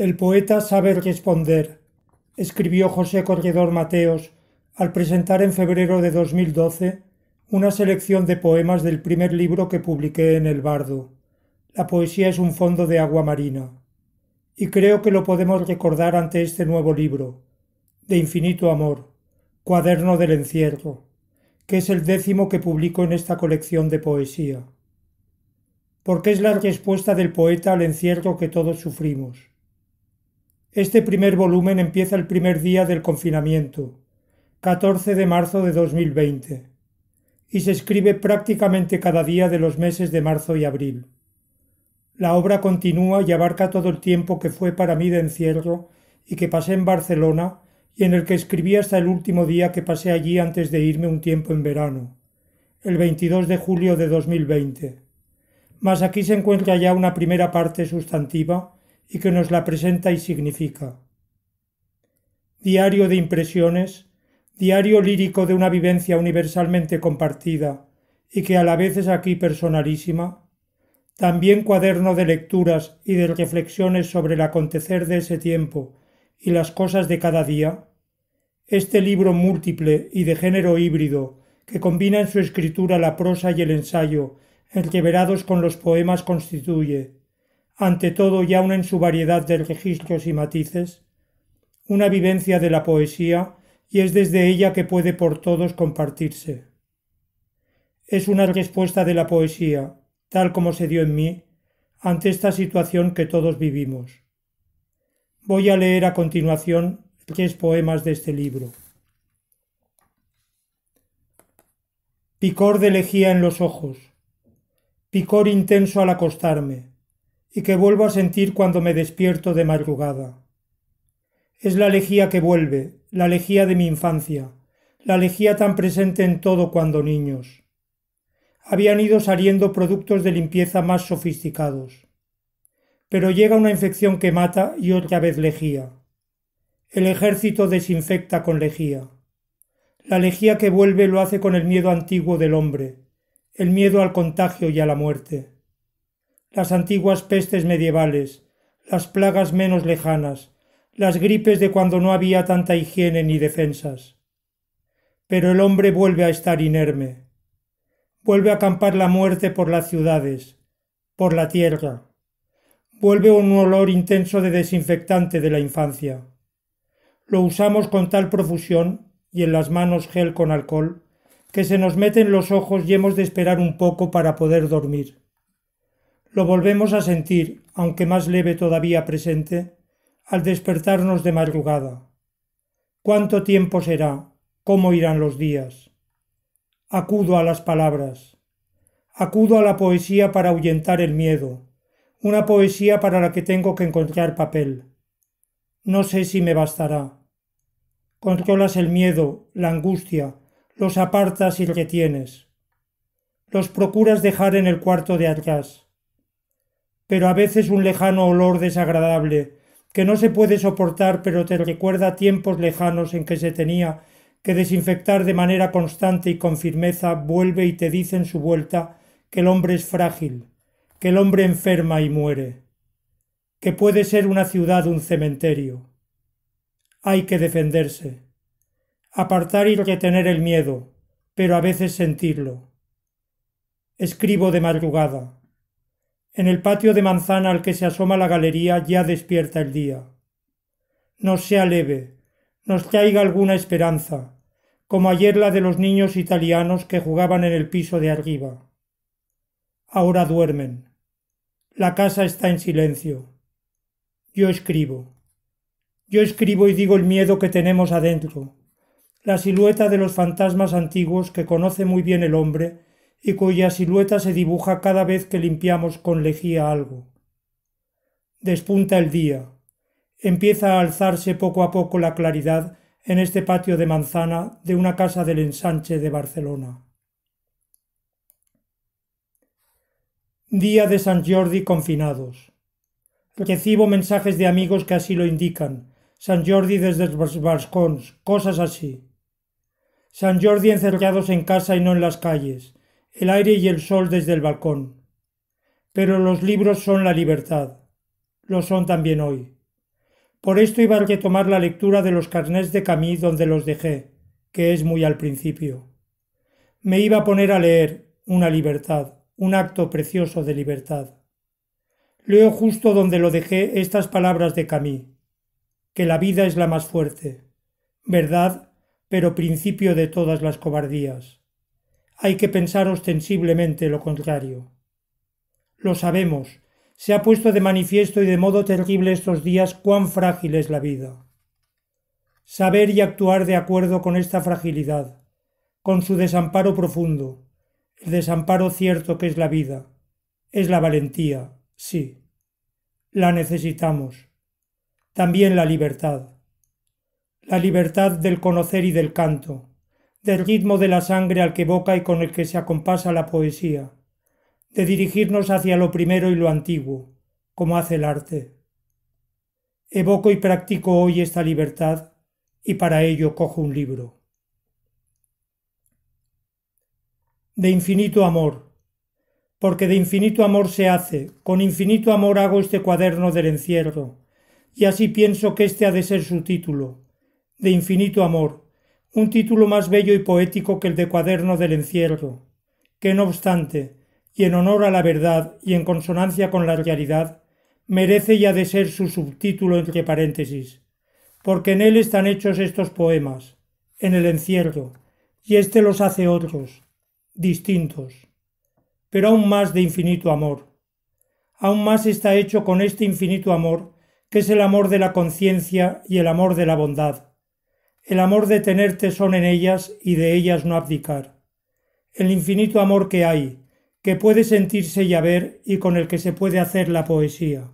El poeta sabe responder, escribió José Corredor Mateos al presentar en febrero de 2012 una selección de poemas del primer libro que publiqué en El Bardo. La poesía es un fondo de agua marina. Y creo que lo podemos recordar ante este nuevo libro, de infinito amor, Cuaderno del Encierro, que es el décimo que publico en esta colección de poesía. Porque es la respuesta del poeta al encierro que todos sufrimos este primer volumen empieza el primer día del confinamiento, 14 de marzo de 2020, y se escribe prácticamente cada día de los meses de marzo y abril. La obra continúa y abarca todo el tiempo que fue para mí de encierro y que pasé en Barcelona y en el que escribí hasta el último día que pasé allí antes de irme un tiempo en verano, el 22 de julio de 2020. Mas aquí se encuentra ya una primera parte sustantiva y que nos la presenta y significa. Diario de impresiones, diario lírico de una vivencia universalmente compartida y que a la vez es aquí personalísima, también cuaderno de lecturas y de reflexiones sobre el acontecer de ese tiempo y las cosas de cada día, este libro múltiple y de género híbrido, que combina en su escritura la prosa y el ensayo, verados con los poemas, constituye, ante todo ya una en su variedad de registros y matices, una vivencia de la poesía y es desde ella que puede por todos compartirse. Es una respuesta de la poesía, tal como se dio en mí, ante esta situación que todos vivimos. Voy a leer a continuación tres poemas de este libro. Picor de lejía en los ojos, picor intenso al acostarme, y que vuelvo a sentir cuando me despierto de madrugada. Es la lejía que vuelve, la lejía de mi infancia, la lejía tan presente en todo cuando niños. Habían ido saliendo productos de limpieza más sofisticados. Pero llega una infección que mata y otra vez lejía. El ejército desinfecta con lejía. La lejía que vuelve lo hace con el miedo antiguo del hombre, el miedo al contagio y a la muerte las antiguas pestes medievales, las plagas menos lejanas, las gripes de cuando no había tanta higiene ni defensas. Pero el hombre vuelve a estar inerme. Vuelve a acampar la muerte por las ciudades, por la tierra. Vuelve un olor intenso de desinfectante de la infancia. Lo usamos con tal profusión, y en las manos gel con alcohol, que se nos meten los ojos y hemos de esperar un poco para poder dormir. Lo volvemos a sentir, aunque más leve todavía presente, al despertarnos de madrugada. ¿Cuánto tiempo será? ¿Cómo irán los días? Acudo a las palabras. Acudo a la poesía para ahuyentar el miedo, una poesía para la que tengo que encontrar papel. No sé si me bastará. Controlas el miedo, la angustia, los apartas y tienes Los procuras dejar en el cuarto de atrás pero a veces un lejano olor desagradable, que no se puede soportar pero te recuerda tiempos lejanos en que se tenía que desinfectar de manera constante y con firmeza, vuelve y te dice en su vuelta que el hombre es frágil, que el hombre enferma y muere, que puede ser una ciudad un cementerio. Hay que defenderse, apartar y retener el miedo, pero a veces sentirlo. Escribo de madrugada en el patio de manzana al que se asoma la galería ya despierta el día. Nos sea leve, nos traiga alguna esperanza, como ayer la de los niños italianos que jugaban en el piso de arriba. Ahora duermen. La casa está en silencio. Yo escribo. Yo escribo y digo el miedo que tenemos adentro, la silueta de los fantasmas antiguos que conoce muy bien el hombre y cuya silueta se dibuja cada vez que limpiamos con lejía algo. Despunta el día. Empieza a alzarse poco a poco la claridad en este patio de manzana de una casa del ensanche de Barcelona. Día de San Jordi confinados. Recibo mensajes de amigos que así lo indican. San Jordi desde los vascons cosas así. San Jordi encerrados en casa y no en las calles el aire y el sol desde el balcón. Pero los libros son la libertad. Lo son también hoy. Por esto iba a tomar la lectura de los carnés de Camí donde los dejé, que es muy al principio. Me iba a poner a leer una libertad, un acto precioso de libertad. Leo justo donde lo dejé estas palabras de Camí, que la vida es la más fuerte, verdad, pero principio de todas las cobardías hay que pensar ostensiblemente lo contrario. Lo sabemos, se ha puesto de manifiesto y de modo terrible estos días cuán frágil es la vida. Saber y actuar de acuerdo con esta fragilidad, con su desamparo profundo, el desamparo cierto que es la vida, es la valentía, sí. La necesitamos. También la libertad. La libertad del conocer y del canto del ritmo de la sangre al que evoca y con el que se acompasa la poesía, de dirigirnos hacia lo primero y lo antiguo, como hace el arte. Evoco y practico hoy esta libertad y para ello cojo un libro. De infinito amor, porque de infinito amor se hace, con infinito amor hago este cuaderno del encierro, y así pienso que este ha de ser su título, de infinito amor, un título más bello y poético que el de Cuaderno del Encierro, que no obstante, y en honor a la verdad y en consonancia con la realidad, merece ya de ser su subtítulo entre paréntesis, porque en él están hechos estos poemas, en el encierro, y éste los hace otros, distintos, pero aún más de infinito amor. Aún más está hecho con este infinito amor, que es el amor de la conciencia y el amor de la bondad, el amor de tenerte son en ellas y de ellas no abdicar. El infinito amor que hay, que puede sentirse y haber y con el que se puede hacer la poesía.